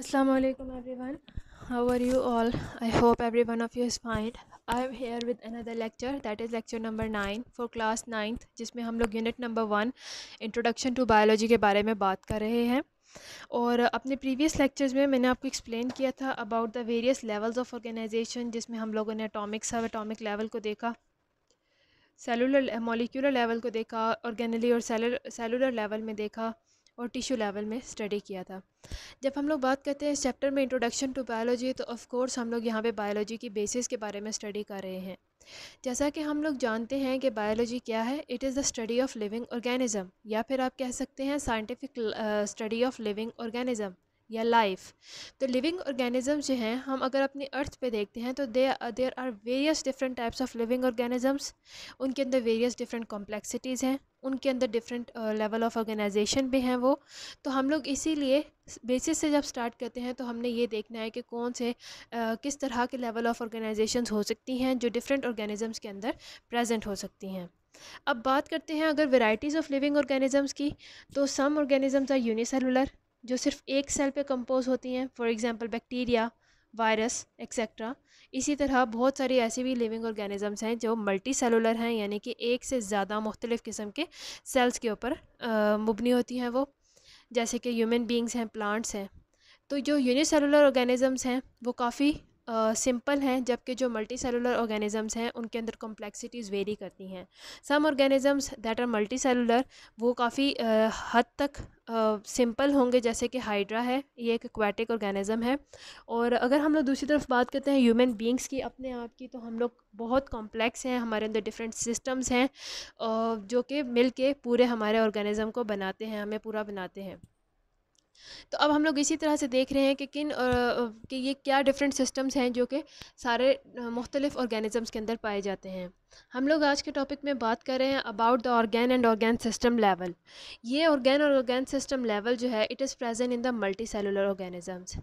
Assalamu alaikum everyone. How are you all? I hope every one of you is fine. I am here with another lecture that is lecture number 9 for class 9th जिसमें हम लोग unit number one introduction to biology के बारे में बात कर रहे हैं और अपने प्रीवियस लेक्चर्स में मैंने आपको एक्सप्लेन किया था about the various levels of organization जिसमें हम लोगों ने अटोमिक सब एटॉमिक लेवल को देखा सेलुलर मोलिकुलर लेवल को देखा ऑर्गेनली और सेलुलर लेवल में देखा और टिश्यू लेवल में स्टडी किया था जब हम लोग बात करते हैं इस चैप्टर में इंट्रोडक्शन टू बायोलॉजी तो ऑफ़ कोर्स हम लोग यहाँ पे बायोलॉजी की बेसिस के बारे में स्टडी कर रहे हैं जैसा कि हम लोग जानते हैं कि बायोलॉजी क्या है it is the study of living organism या फिर आप कह सकते हैं scientific study of living organism या लाइफ तो लिविंग ऑर्गेनिज़म्स जो हैं हम अगर अपनी अर्थ पे देखते हैं तो they there are various different types of living organisms उनके अंदर वेरियस डिफरेंट कॉम्प्लेक्सिटीज़ हैं उनके अंदर डिफरेंट लेवल ऑफ ऑर्गेनाइजेशन भी हैं वो तो हम लोग इसीलिए बेसिस से जब स्टार्ट करते हैं तो हमने ये देखना है कि कौन से आ, uh, किस तरह के लेवल ऑफ ऑर्गेनाइजेशन हो सकती हैं जो डिफरेंट ऑर्गेनिज़म्स के अंदर प्रेजेंट हो सकती हैं अब बात करते हैं अगर वेराइटीज़ ऑफ लिविंग ऑर्गेनिज़म्स की तो सम ऑर्गेनिज़म्स आर यूनिसेलुलर जो सिर्फ एक सेल पे कंपोज होती हैं for example bacteria virus etcetera इसी तरह बहुत सारी ऐसे भी लिविंग ऑर्गेनिजम्स हैं जो मल्टी सेलुलर हैं यानी कि एक से ज़्यादा मुख्तलिफ़ किस्म के सेल्स के ऊपर मुबनी होती हैं वो जैसे कि ह्यूमन बींग्स हैं प्लांट्स हैं तो जो यूनिसेलुलर ऑर्गेनिजम्स हैं वो काफ़ी सिंपल हैं जबकि जो मल्टी सेलुलर ऑर्गेनिज़म्स हैं उनके अंदर कॉम्प्लेक्सिटीज़ वेरी करती हैं some organisms that are multicellular वो काफ़ी uh, हद तक सिंपल uh, होंगे जैसे कि हाइड्रा है ये एक एक्वाटिक ऑर्गेनिज़म है और अगर हम लोग दूसरी तरफ बात करते हैं ह्यूमन बींग्स की अपने आप की तो हम लोग बहुत कॉम्प्लेक्स हैं हमारे अंदर डिफरेंट सिस्टम्स हैं जो कि मिल के पूरे हमारे ऑर्गेनिज़म को बनाते हैं हमें पूरा बनाते हैं तो अब हम लोग इसी तरह से देख रहे हैं कि किन कि ये क्या डिफरेंट सिस्टम्स हैं जो कि सारे मुख्तलिफ़ ऑर्गेनिज़म्स के अंदर पाए जाते हैं हम लोग आज के टॉपिक में बात कर रहे हैं about the organ and organ system level ये ऑर्गेन और ऑर्गेन सिस्टम लेवल जो है it is present in the multicellular organisms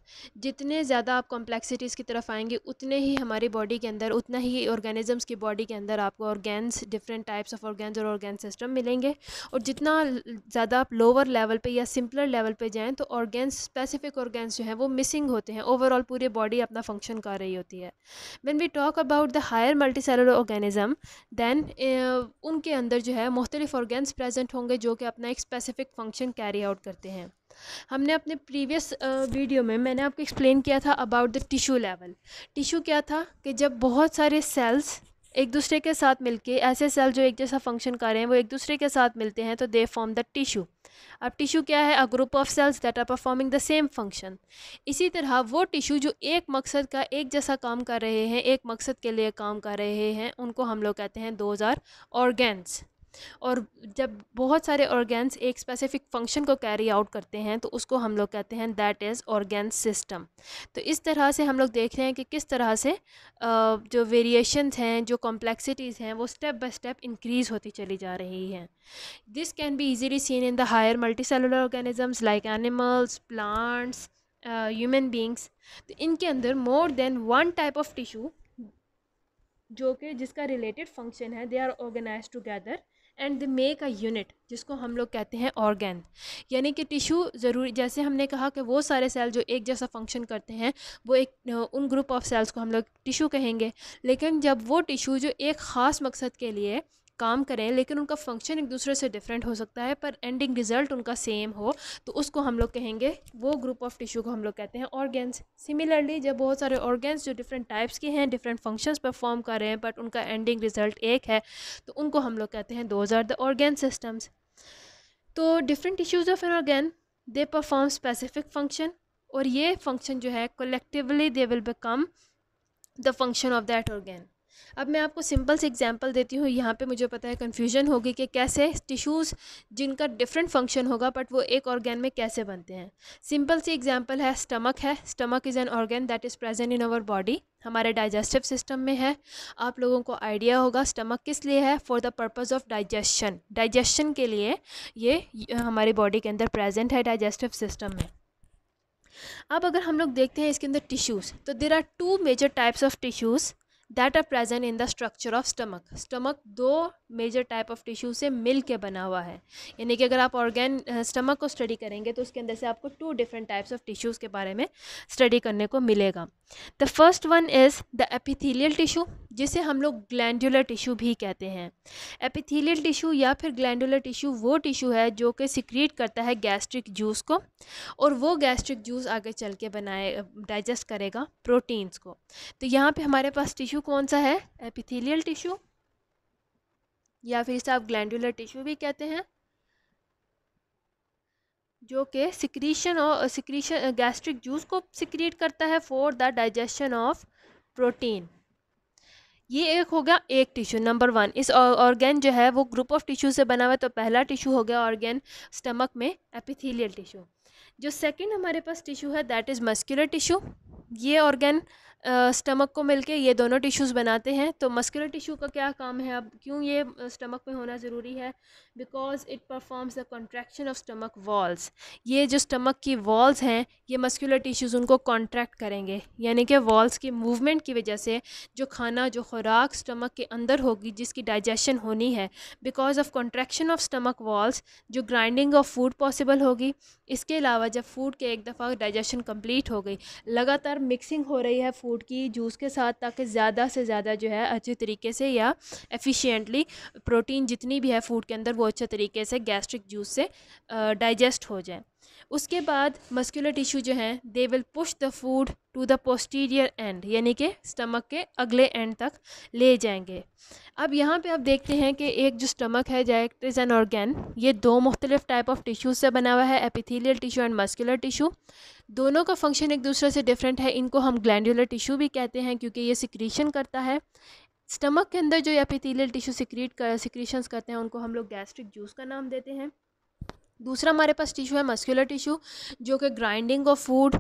जितने ज़्यादा आप कॉम्प्लेक्सिटीज़ की तरफ आएंगे उतने ही हमारी बॉडी के अंदर उतना ही ऑर्गेनिजम्स की बॉडी के अंदर आपको organs different types of organ और ऑर्गेन सिस्टम मिलेंगे और जितना ज़्यादा आप लोअर लेवल पर या सिंपलर लेवल पर जाएँ तो ऑर्गेन्स स्पेसिफिक ऑर्गेन्स जो हैं वो मिसिंग होते हैं ओवरऑल पूरी बॉडी अपना फंक्शन कर रही होती है when we talk about the higher multicellular organism than uh, उनके अंदर जो है मुख्तलिफ ऑर्गेन्स प्रेजेंट होंगे जो कि अपना एक स्पेसिफिक फंक्शन कैरी आउट करते हैं हमने अपने प्रीवियस वीडियो uh, में मैंने आपको एक्सप्लेन किया था about the tissue level tissue क्या था कि जब बहुत सारे सेल्स एक दूसरे के साथ मिलके ऐसे सेल जो एक जैसा फंक्शन कर रहे हैं वो एक दूसरे के साथ मिलते हैं तो दे फॉर्म द टिशू अब टिश्यू क्या है a group of cells that are performing the same function इसी तरह वो टिशू जो एक मकसद का एक जैसा काम कर रहे हैं एक मकसद के लिए काम कर रहे हैं उनको हम लोग कहते हैं दोज आर ऑर्गेन्स और जब बहुत सारे ऑर्गेन्स एक स्पेसिफिक फंक्शन को कैरी आउट करते हैं तो उसको हम लोग कहते हैं दैट इज़ ऑर्गेन सिस्टम तो इस तरह से हम लोग देख रहे हैं कि किस तरह से जो वेरिएशंस हैं जो कॉम्प्लेक्सिटीज़ हैं वो स्टेप बाय स्टेप इंक्रीज़ होती चली जा रही हैं this can be easily seen in the higher multicellular organisms like animals plants human beings तो इनके अंदर more than one type of tissue जो कि जिसका रिलेटेड फंक्शन है they are organize together and they make a unit जिसको हम लोग कहते हैं ऑर्गेन यानी कि टिश्यू ज़रूरी जैसे हमने कहा कि वो सारे सेल जो एक जैसा फंक्शन करते हैं वो एक उन ग्रुप ऑफ सेल्स को हम लोग टिशू कहेंगे लेकिन जब वो टिशू जो एक ख़ास मकसद के लिए काम करें लेकिन उनका फंक्शन एक दूसरे से डिफरेंट हो सकता है पर एंडिंग रिजल्ट उनका सेम हो तो उसको हम लोग कहेंगे वो ग्रुप ऑफ टिश्यू को हम लोग कहते हैं ऑर्गेन्स सिमिलरली जब बहुत सारे ऑर्गेन्स जो डिफरेंट टाइप्स के हैं डिफरेंट फंक्शंस परफॉर्म कर रहे हैं बट उनका एंडिंग रिजल्ट एक है तो उनको हम लोग कहते हैं those are the organ systems तो different tissues of an organ they perform specific function और ये फंक्शन जो है collectively they will become the function of that organ अब मैं आपको सिंपल से एग्जांपल देती हूँ यहाँ पे मुझे पता है कन्फ्यूजन होगी कि कैसे टिश्यूज़ जिनका डिफरेंट फंक्शन होगा बट वो एक ऑर्गेन में कैसे बनते हैं सिंपल सी एग्जांपल है स्टमक है stomach is an organ that is present in our body हमारे डाइजेस्टिव सिस्टम में है आप लोगों को आइडिया होगा स्टमक किस लिए है for the purpose of digestion digestion के लिए ये हमारे बॉडी के अंदर प्रेजेंट है डाइजेस्टिव सिस्टम में अब अगर हम लोग देखते हैं इसके अंदर टिश्यूज़ तो there are two major types of tissues that are present in the structure of stomach stomach दो मेजर टाइप ऑफ टिश्यू से मिल के बना हुआ है यानी कि अगर आप ऑर्गेन स्टमक को स्टडी करेंगे तो उसके अंदर से आपको two different types of tissues के बारे में स्टडी करने को मिलेगा the first one is the epithelial tissue जिसे हम लोग ग्लैंडुलर टिश्यू भी कहते हैं एपिथेलियल टिश्यू या फिर ग्लैंडुलर टिश्यू वो टिश्यू है जो कि सिक्रिएट करता है गैस्ट्रिक जूस को और वो गैस्ट्रिक जूस आगे चल के बनाए डाइजेस्ट करेगा प्रोटीन्स को तो यहाँ पे हमारे पास टिश्यू कौन सा है एपिथेलियल टिश्यू या फिर इसे आप ग्लैंडुलर टिश्यू भी कहते हैं जो कि सिक्रीशन और सिक्रीशन गैस्ट्रिक जूस को सिक्रिएट करता है for the digestion of protein ये एक हो गया एक टिश्यू नंबर वन इस ऑर्गेन जो है वो ग्रुप ऑफ टिश्यू से बना हुआ है तो पहला टिश्यू हो गया ऑर्गेन स्टमक में एपिथीलियल टिश्यू जो सेकंड हमारे पास टिश्यू है दैट इज़ मस्कुलर टिश्यू ये ऑर्गेन स्टमक को मिलके ये दोनों टिश्यूज़ बनाते हैं तो मस्कुलर टिश्यू का क्या काम है अब क्यों ये स्टमक में होना ज़रूरी है because it performs the contraction of stomach walls ये जो स्टमक की वॉल्स हैं ये मस्कुलर टिश्यूज़ उनको कॉन्ट्रैक्ट करेंगे यानी कि वॉल्स की मूवमेंट की वजह से जो खाना जो खुराक स्टमक के अंदर होगी जिसकी डाइजेशन होनी है because of contraction of stomach walls जो ग्राइंडिंग ऑफ फूड पॉसिबल होगी इसके अलावा जब फूड के एक दफ़ा डाइजेशन कम्प्लीट हो गई लगातार मिक्सिंग हो रही है फूड की जूस के साथ ताकि ज़्यादा से ज़्यादा जो है अच्छे तरीके से या एफ़िशिएंटली प्रोटीन जितनी भी है फूड के अंदर वो अच्छे तरीके से गैस्ट्रिक जूस से डाइजेस्ट हो जाए उसके बाद मस्कुलर टिश्यू जो हैं they will push the food to the posterior end यानी कि स्टमक के अगले एंड तक ले जाएंगे अब यहाँ पे आप देखते हैं कि एक जो स्टमक है जैक्ट इज़ एन ऑर्गेन ये दो मुख्तलिफ टाइप ऑफ टिश्यूज से बना हुआ है epithelial tissue and muscular tissue दोनों का फंक्शन एक दूसरे से डिफरेंट है इनको हम ग्लैंडुलर टिशू भी कहते हैं क्योंकि ये सिक्रीशन करता है स्टमक के अंदर जो एपिथीलियल टिश्यू सिक्रीट कर सिक्रीशंस करते हैं उनको हम लोग गैस्ट्रिक जूस का नाम देते हैं दूसरा हमारे पास टिश्यू है मस्कुलर टिश्यू जो कि ग्राइंडिंग ऑफ फूड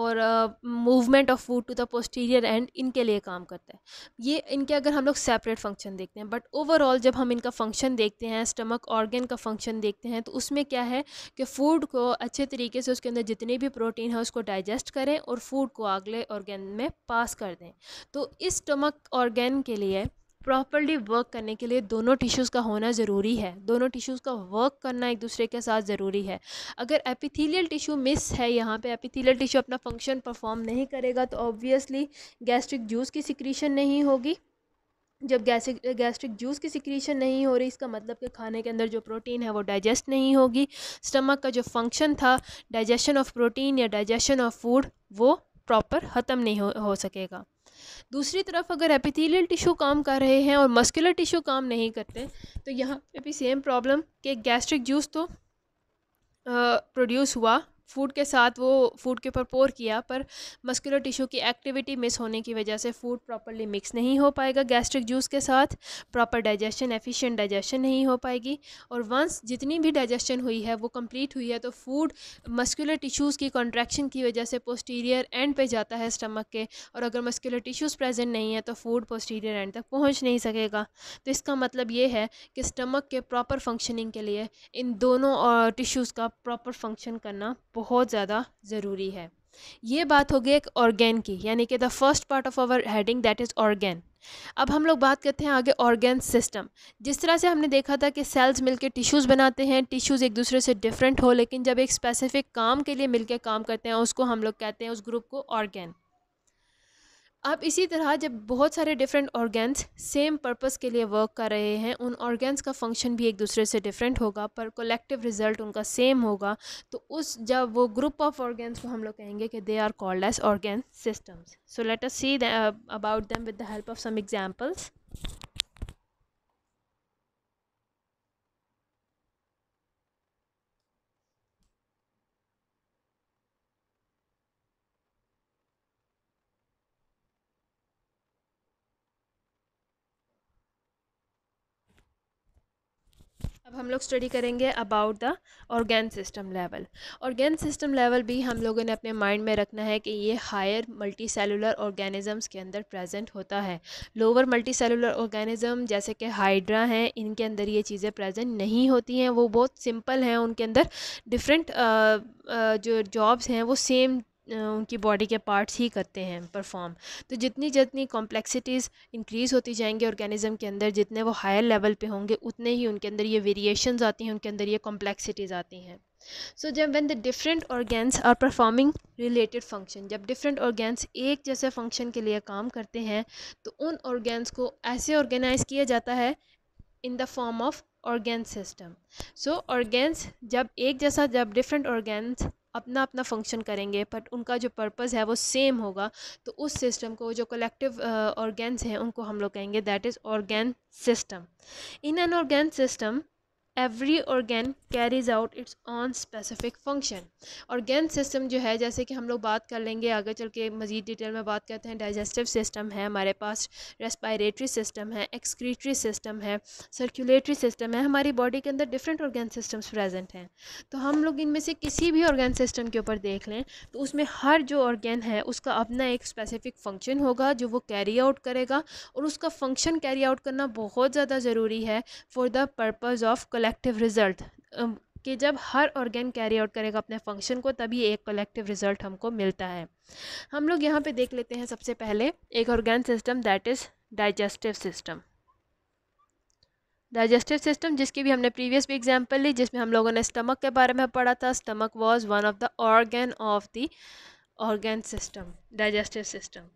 और movement of food to the posterior end इनके लिए काम करता है ये इनके अगर हम लोग सेपरेट फंक्शन देखते हैं बट ओवरऑल जब हम इनका फंक्शन देखते हैं स्टमक ऑर्गन का फंक्शन देखते हैं तो उसमें क्या है कि फूड को अच्छे तरीके से उसके अंदर जितनी भी प्रोटीन है उसको डाइजेस्ट करें और फूड को अगले ऑर्गेन में पास कर दें तो इस स्टमक ऑर्गेन के लिए प्रॉपरली वर्क करने के लिए दोनों टिश्यूज़ का होना ज़रूरी है दोनों टिश्यूज़ का वर्क करना एक दूसरे के साथ ज़रूरी है अगर एपिथेलियल टिश्यू मिस है यहाँ पे एपिथेलियल टिश्यू अपना फंक्शन परफॉर्म नहीं करेगा तो ऑब्वियसली गैस्ट्रिक जूस की सिक्रीशन नहीं होगी जब गैसिक गैस्ट्रिक जूस की सिक्रीशन नहीं हो रही इसका मतलब कि खाने के अंदर जो प्रोटीन है वो डाइजेस्ट नहीं होगी स्टमक का जो फंक्शन था डाइजेशन ऑफ प्रोटीन या डाइजेशन ऑफ फूड वो प्रॉपर ख़त्म नहीं हो, हो सकेगा दूसरी तरफ अगर एपिथेलियल टिश्यू काम कर रहे हैं और मस्कुलर टिश्यू काम नहीं करते तो यहाँ पे भी सेम प्रॉब्लम कि गैस्ट्रिक जूस तो प्रोड्यूस हुआ फूड के साथ वो फूड के ऊपर पोर किया पर मस्कुलर टिश्यू की एक्टिविटी मिस होने की वजह से फूड प्रॉपरली मिक्स नहीं हो पाएगा गैस्ट्रिक जूस के साथ प्रॉपर डाइजेशन एफिशिएंट डाइजेशन नहीं हो पाएगी और वंस जितनी भी डाइजेशन हुई है वो कंप्लीट हुई है तो फूड मस्कुलर टिश्यूज़ की कॉन्ट्रैक्शन की वजह से पोस्टीरियर एंड पे जाता है स्टमक के और अगर मस्कुलर टिश्यूज़ प्रेजेंट नहीं है तो फूड पोस्टीरियर एंड तक पहुँच नहीं सकेगा तो इसका मतलब ये है कि स्टमक के प्रॉपर फंक्शनिंग के लिए इन दोनों टिश्यूज़ का प्रॉपर फंक्शन करना बहुत ज़्यादा ज़रूरी है ये बात हो गई एक ऑर्गेन की यानी कि the first part of our heading that is organ अब हम लोग बात करते हैं आगे ऑर्गेन सिस्टम जिस तरह से हमने देखा था कि सेल्स मिलकर टिश्यूज़ बनाते हैं टिश्यूज़ एक दूसरे से डिफरेंट हो लेकिन जब एक स्पेसिफिक काम के लिए मिलकर काम करते हैं उसको हम लोग कहते हैं उस ग्रुप को ऑर्गेन अब इसी तरह जब बहुत सारे डिफरेंट ऑर्गेन्स सेम पर्पस के लिए वर्क कर रहे हैं उन ऑर्गेन्स का फंक्शन भी एक दूसरे से डिफरेंट होगा पर कलेक्टिव रिजल्ट उनका सेम होगा तो उस जब वो ग्रुप ऑफ ऑर्गेन्स को हम लोग कहेंगे कि they are called as organ systems so let us see about them with the help of some examples अब हम लोग स्टडी करेंगे about the organ system level organ system level भी हम लोगों ने अपने माइंड में रखना है कि ये हायर मल्टी सेलुलर ऑर्गेनिज़म्स के अंदर प्रेजेंट होता है लोअर मल्टी सेलुलर ऑर्गेनिज़म जैसे कि हाइड्रा हैं इनके अंदर ये चीज़ें प्रेजेंट नहीं होती हैं वो बहुत सिंपल हैं उनके अंदर डिफरेंट जो जॉब्स हैं वो सेम उनकी बॉडी के पार्ट्स ही करते हैं परफॉर्म तो जितनी जितनी कॉम्प्लेक्सिटीज़ इंक्रीज़ होती जाएंगी ऑर्गेनिज़म के अंदर जितने वो हायर लेवल पे होंगे उतने ही उनके अंदर ये वेरिएशंस आती हैं उनके अंदर ये कॉम्प्लेक्सिटीज़ आती हैं सो जब when the different organs are performing related function जब डिफरेंट ऑर्गेन्स एक जैसे फंक्शन के लिए काम करते हैं तो उन ऑर्गेन्स को ऐसे ऑर्गेनाइज किया जाता है in the form of organ system so organs जब एक जैसा जब डिफरेंट ऑर्गेन्स अपना अपना फंक्शन करेंगे बट उनका जो पर्पज़ है वो सेम होगा तो उस सिस्टम को जो कलेक्टिव ऑर्गेन्स हैं उनको हम लोग कहेंगे that is organ system in an organ system every organ carries out its own specific function organ system जो है जैसे कि हम लोग बात कर लेंगे आगे चल के मज़ीद डिटेल में बात करते हैं डाइजेस्टिव सिस्टम है हमारे पास रेस्पायरेटरी सिस्टम है एक्सक्रीटरी सिस्टम है सर्कुलेटरी सिस्टम है हमारी बॉडी के अंदर डिफरेंट ऑर्गेन सिस्टम्स प्रेजेंट हैं तो हम लोग इनमें से किसी भी ऑर्गेन सिस्टम के ऊपर देख लें तो उसमें हर जो ऑर्गेन है उसका अपना एक स्पेसिफिक फंक्शन होगा जो वो कैरी आउट करेगा और उसका फंक्शन कैरी आउट करना बहुत ज़्यादा ज़रूरी है for the purpose of collective result um, कि जब हर ऑर्गेन कैरी आउट करेगा अपने फंक्शन को तभी एक कलेक्टिव रिजल्ट हमको मिलता है हम लोग यहाँ पे देख लेते हैं सबसे पहले एक organ system that is digestive system digestive system जिसकी भी हमने प्रीवियस भी एग्जांपल ली जिसमें हम लोगों ने स्टमक के बारे में पढ़ा था stomach was one of the organ of the organ system digestive system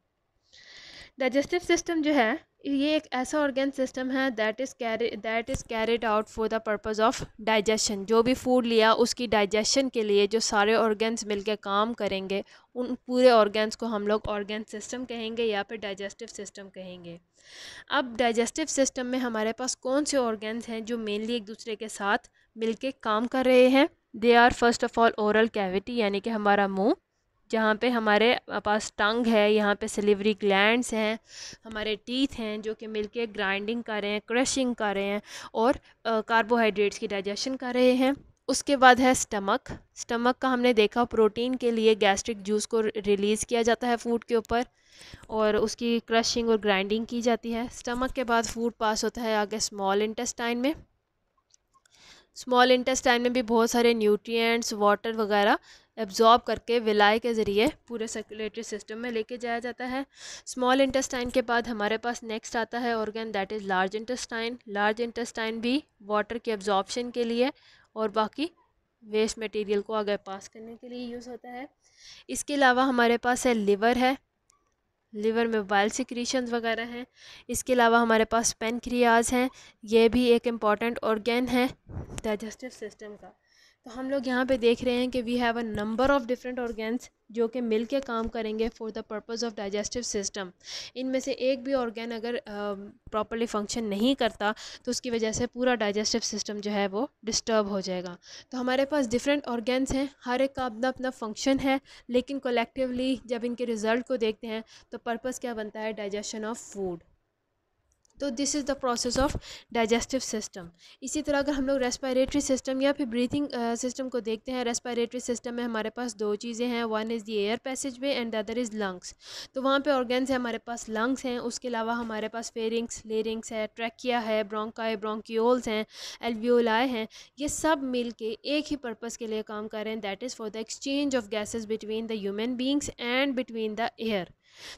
digestive system जो है ये एक ऐसा ऑर्गेन सिस्टम है that is carry that is carried out for the purpose of digestion जो भी फूड लिया उसकी डाइजेशन के लिए जो सारे ऑर्गेन्स मिलके काम करेंगे उन पूरे ऑर्गेन्स को हम लोग ऑर्गेन सिस्टम कहेंगे या फिर डाइजेस्टिव सिस्टम कहेंगे अब डाइजेस्टिव सिस्टम में हमारे पास कौन से ऑर्गेन्स हैं जो मेनली एक दूसरे के साथ मिलके काम कर रहे हैं they are first of all oral cavity यानी कि हमारा मुंह जहाँ पे हमारे पास टंग है यहाँ पे सिलिवरी ग्लैंड्स हैं हमारे टीथ हैं जो कि मिलके ग्राइंडिंग कर रहे हैं क्रशिंग कर रहे हैं और कार्बोहाइड्रेट्स की डाइजेशन कर रहे हैं उसके बाद है स्टमक स्टमक का हमने देखा प्रोटीन के लिए गैस्ट्रिक जूस को रिलीज़ किया जाता है फूड के ऊपर और उसकी क्रशिंग और ग्राइंडिंग की जाती है स्टमक के बाद फूड पास होता है आगे स्मॉल इंटेस्टाइन में स्मॉल इंटेस्टाइन में भी बहुत सारे न्यूट्रिएंट्स वाटर वगैरह एब्जॉर्ब करके विलाय के ज़रिए पूरे सर्कुलेटरी सिस्टम में लेके जाया जाता है स्मॉल इंटेस्टाइन के बाद हमारे पास नेक्स्ट आता है organ that is large intestine large intestine भी वाटर के एब्जॉर्बशन के लिए और बाकी वेस्ट मटेरियल को आगे पास करने के लिए यूज़ होता है इसके अलावा हमारे पास है लिवर है लिवर में वाइल सिक्रीशन वगैरह हैं इसके अलावा हमारे पास पेनक्रियाज हैं ये भी एक इम्पॉर्टेंट ऑर्गेन है डाइजेस्टिव सिस्टम का तो हम लोग यहाँ पे देख रहे हैं कि we have a number of different organs जो कि मिल के काम करेंगे for the purpose of digestive system इनमें से एक भी ऑर्गेन अगर प्रॉपरली uh, फंक्शन नहीं करता तो उसकी वजह से पूरा डाइजेस्टिव सिस्टम जो है वो डिस्टर्ब हो जाएगा तो हमारे पास डिफरेंट ऑर्गेन्स हैं हर एक का अपना अपना फंक्शन है लेकिन कलेक्टिवली जब इनके रिज़ल्ट को देखते हैं तो पर्पज़ क्या बनता है डाइजेशन ऑफ फूड तो this is the process of digestive system इसी तरह अगर हम लोग रेस्पायरेटरी सिस्टम या फिर ब्रीथिंग सिस्टम uh, को देखते हैं रेस्पायरेटरी सिस्टम में हमारे पास दो चीज़ें हैं one is the air passage way and the other is lungs तो वहाँ पे ऑर्गेन्स हैं हमारे पास लंग्स हैं उसके अलावा हमारे पास फेरिंग्स लेरिंग्स है ट्रैकिया है ब्रोंकाए ब्रोंक्योल्स हैं एलवियोलाए हैं ये सब मिल के एक ही पर्पज़ के लिए काम कर रहे हैं that is for the exchange of gases between the human beings and between the air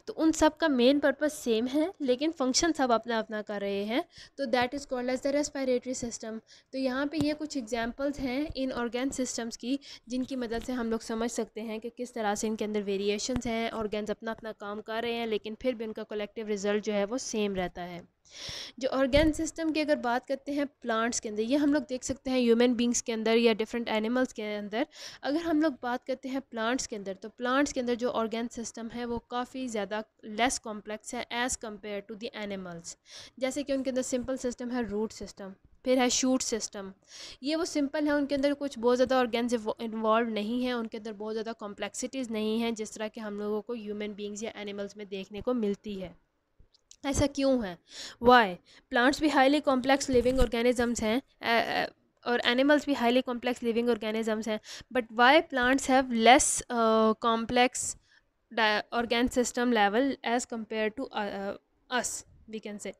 तो उन सब का मेन पर्पस सेम है लेकिन फंक्शन सब अपना अपना कर रहे हैं तो that is called as the respiratory system तो यहाँ पे ये कुछ एग्जांपल्स हैं इन ऑर्गेन सिस्टम्स की जिनकी मदद से हम लोग समझ सकते हैं कि किस तरह से इनके अंदर वेरिएशंस हैं ऑर्गेन्स अपना अपना काम कर रहे हैं लेकिन फिर भी उनका कलेक्टिव रिज़ल्ट जो है वो सेम रहता है जो ऑर्गेन सिस्टम की अगर बात करते हैं प्लांट्स के अंदर ये हम लोग देख सकते हैं ह्यूमन बींग्स के अंदर या डिफरेंट एनिमल्स के अंदर अगर हम लोग बात करते हैं प्लांट्स के अंदर तो प्लांट्स के अंदर जो ऑर्गेन सिस्टम है वो काफ़ी ज़्यादा लेस कॉम्प्लेक्स है as compare to the animals जैसे कि उनके अंदर सिंपल सिस्टम है रूट सिस्टम फिर है शूट सिस्टम ये वो सिंपल है उनके अंदर कुछ बहुत ज़्यादा ऑर्गेन्स इन्वॉल्व नहीं है उनके अंदर बहुत ज़्यादा कॉम्प्लेक्सिटीज़ नहीं हैं जिस तरह के हम लोगों को ह्यूमन बींग्स या एनिमल्स में देखने को मिलती है ऐसा क्यों है वाई प्लांट्स भी हाईली कॉम्प्लेक्स लिविंग ऑर्गेनिजम्स हैं और एनिमल्स भी हाईली कॉम्प्लेक्स लिविंग ऑर्गेनिजम्स हैं but why plants have less complex organ system level as compare to us we can say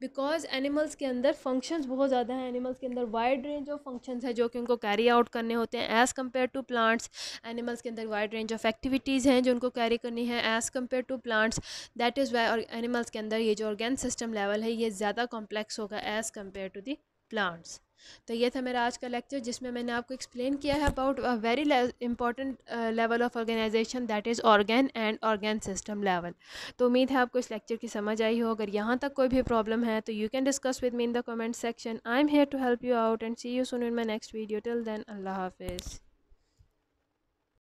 because animals के अंदर फंक्शंस बहुत ज़्यादा हैं एनिमल्स के अंदर वाइड रेंज ऑफ फंक्शंस है जो कि उनको कैरी आउट करने होते हैं as compare to plants animals के अंदर वाइड रेंज ऑफ एक्टिविटीज़ हैं जो उनको कैरी करनी है as compare to plants that is why animals के अंदर ये जो ऑर्गेन सिस्टम लेवल है ये ज़्यादा कॉम्प्लेक्स होगा as compare to the plants तो ये था मेरा आज का लेक्चर जिसमें मैंने आपको एक्सप्लेन किया है about a very important level of organization that is organ and organ system level तो उम्मीद है आपको इस लेक्चर की समझ आई हो अगर यहाँ तक कोई भी प्रॉब्लम है तो you can discuss with me in the comment section I am here to help you out and see you soon in my next video till then अल्लाह हाफिज़